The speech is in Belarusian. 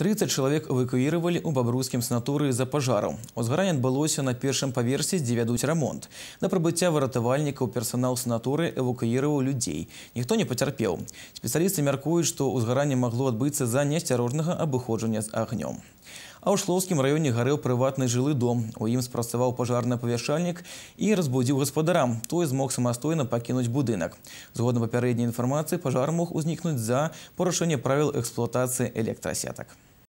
30 чалавек эвакуіравалі ў бабрускім санаторы за пажару. Узгарань адбылося на першым паверсе, дзе вядуць рамонт. На прыбыцця выратавальнікаў персанал санаторы эвакуіраваў людзей. Ніхто не пацярпеў. Спецыялісты мяркуюць, што ўзгаранне магло адбыцца за неасцярожнага абыходжання з агнём. А ў шлоўскім раёне гарэў прыватны жылы дом. У ім спрацаваў пажарны павяшальнік і разбудзіў гаспадарам. Той змог самастойна пакінуць будынак. Згодна папярэдняй інфармацыі пажар мог узнікнуць за парушэнне правіл эксплуатацыі электрасетак.